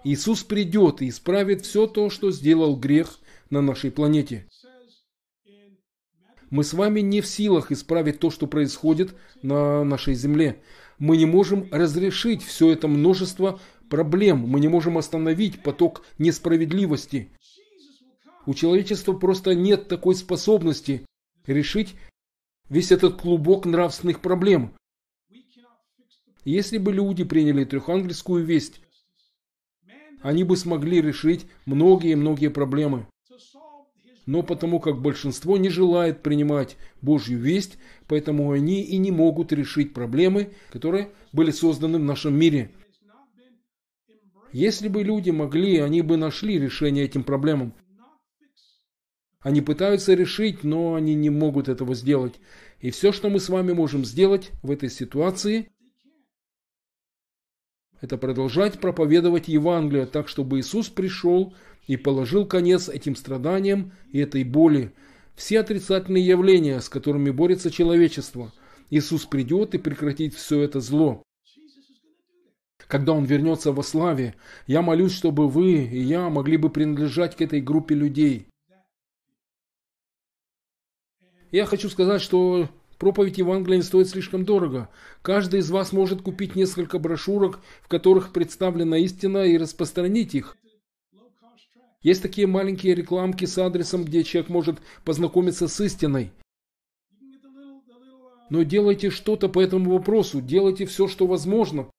Иисус придет и исправит все то, что сделал грех на нашей планете – мы с вами не в силах исправить то, что происходит на нашей Земле. Мы не можем разрешить все это множество проблем. Мы не можем остановить поток несправедливости. У человечества просто нет такой способности решить весь этот клубок нравственных проблем. Если бы люди приняли трехангельскую весть, они бы смогли решить многие-многие проблемы но потому как большинство не желает принимать Божью весть, поэтому они и не могут решить проблемы, которые были созданы в нашем мире. Если бы люди могли, они бы нашли решение этим проблемам. Они пытаются решить, но они не могут этого сделать. И все, что мы с вами можем сделать в этой ситуации – это продолжать проповедовать Евангелие так, чтобы Иисус пришел и положил конец этим страданиям и этой боли. Все отрицательные явления, с которыми борется человечество. Иисус придет и прекратит все это зло. Когда Он вернется во славе, я молюсь, чтобы вы и я могли бы принадлежать к этой группе людей. Я хочу сказать, что Проповедь Евангелия не стоит слишком дорого. Каждый из вас может купить несколько брошюрок, в которых представлена истина, и распространить их. Есть такие маленькие рекламки с адресом, где человек может познакомиться с истиной. Но делайте что-то по этому вопросу, делайте все, что возможно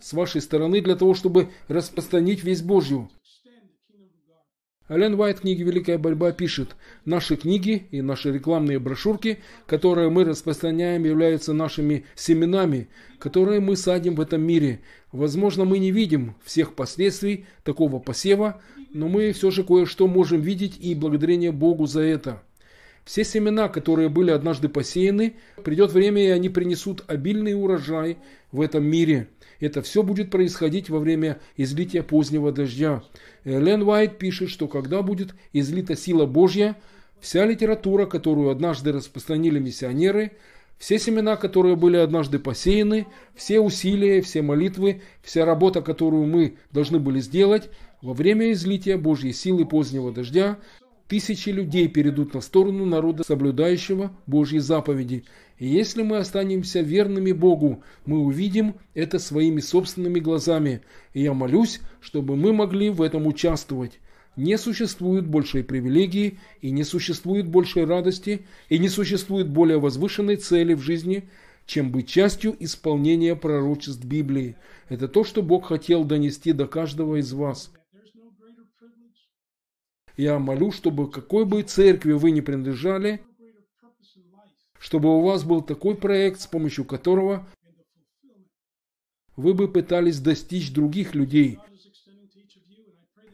с вашей стороны для того, чтобы распространить весть Божью. Ален Уайт в книге «Великая борьба» пишет, «Наши книги и наши рекламные брошюрки, которые мы распространяем, являются нашими семенами, которые мы садим в этом мире. Возможно, мы не видим всех последствий такого посева, но мы все же кое-что можем видеть и благодарение Богу за это». Все семена, которые были однажды посеяны, придет время, и они принесут обильный урожай в этом мире – это все будет происходить во время излития позднего дождя. Э, Лен Уайт пишет, что когда будет излита сила Божья, вся литература, которую однажды распространили миссионеры, все семена, которые были однажды посеяны, все усилия, все молитвы, вся работа, которую мы должны были сделать, во время излития Божьей силы позднего дождя тысячи людей перейдут на сторону народа, соблюдающего Божьи заповеди, и если мы останемся верными Богу, мы увидим это своими собственными глазами. И я молюсь, чтобы мы могли в этом участвовать. Не существует большей привилегии, и не существует большей радости, и не существует более возвышенной цели в жизни, чем быть частью исполнения пророчеств Библии. Это то, что Бог хотел донести до каждого из вас. Я молю, чтобы какой бы церкви вы ни принадлежали, чтобы у вас был такой проект, с помощью которого вы бы пытались достичь других людей.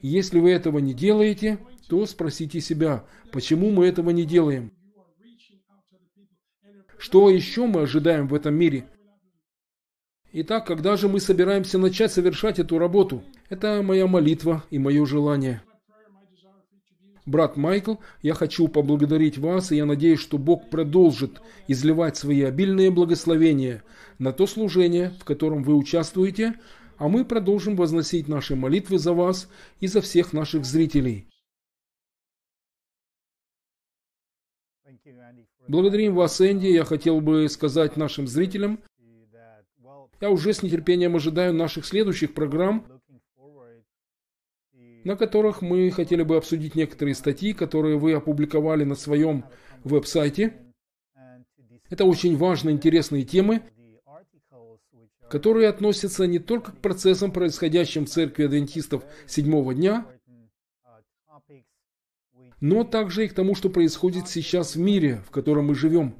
Если вы этого не делаете, то спросите себя, почему мы этого не делаем? Что еще мы ожидаем в этом мире? Итак, когда же мы собираемся начать совершать эту работу? Это моя молитва и мое желание. Брат Майкл, я хочу поблагодарить вас, и я надеюсь, что Бог продолжит изливать свои обильные благословения на то служение, в котором вы участвуете, а мы продолжим возносить наши молитвы за вас и за всех наших зрителей. Благодарим вас, Энди. Я хотел бы сказать нашим зрителям, я уже с нетерпением ожидаю наших следующих программ, на которых мы хотели бы обсудить некоторые статьи, которые вы опубликовали на своем веб-сайте. Это очень важные, интересные темы, которые относятся не только к процессам, происходящим в церкви адвентистов седьмого дня, но также и к тому, что происходит сейчас в мире, в котором мы живем.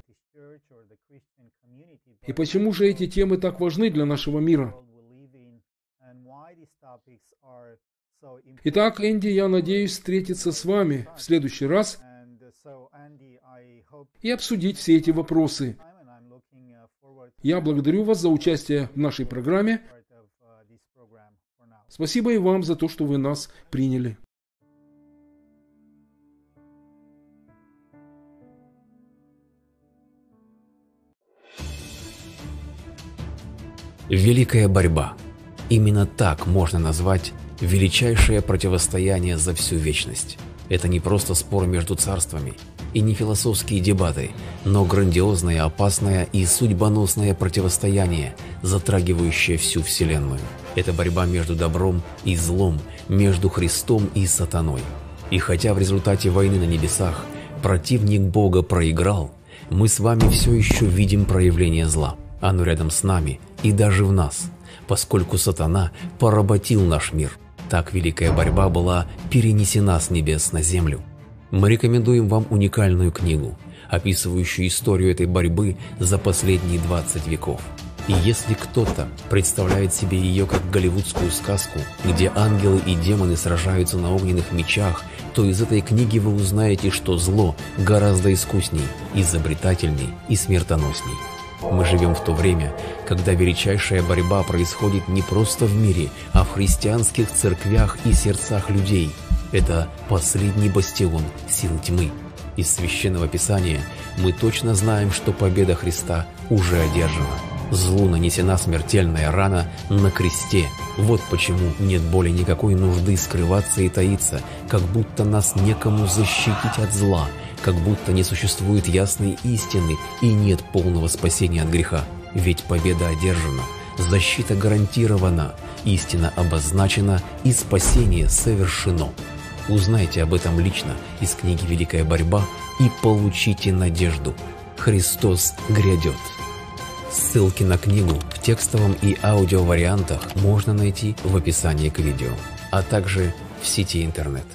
И почему же эти темы так важны для нашего мира? Итак, Энди, я надеюсь встретиться с вами в следующий раз и обсудить все эти вопросы. Я благодарю вас за участие в нашей программе. Спасибо и вам за то, что вы нас приняли. Великая борьба. Именно так можно назвать величайшее противостояние за всю вечность. Это не просто спор между царствами и не философские дебаты, но грандиозное, опасное и судьбоносное противостояние, затрагивающее всю Вселенную. Это борьба между добром и злом, между Христом и сатаной. И хотя в результате войны на небесах противник Бога проиграл, мы с вами все еще видим проявление зла. Оно рядом с нами и даже в нас, поскольку сатана поработил наш мир – так великая борьба была перенесена с небес на землю. Мы рекомендуем вам уникальную книгу, описывающую историю этой борьбы за последние 20 веков. И если кто-то представляет себе ее как голливудскую сказку, где ангелы и демоны сражаются на огненных мечах, то из этой книги вы узнаете, что зло гораздо искусней, изобретательней и смертоносней. Мы живем в то время, когда величайшая борьба происходит не просто в мире, а в христианских церквях и сердцах людей. Это последний бастион сил тьмы. Из Священного Писания мы точно знаем, что победа Христа уже одержана. Злу нанесена смертельная рана на кресте. Вот почему нет более никакой нужды скрываться и таиться, как будто нас некому защитить от зла – как будто не существует ясной истины и нет полного спасения от греха. Ведь победа одержана, защита гарантирована, истина обозначена и спасение совершено. Узнайте об этом лично из книги «Великая борьба» и получите надежду. Христос грядет. Ссылки на книгу в текстовом и аудиовариантах можно найти в описании к видео, а также в сети интернет.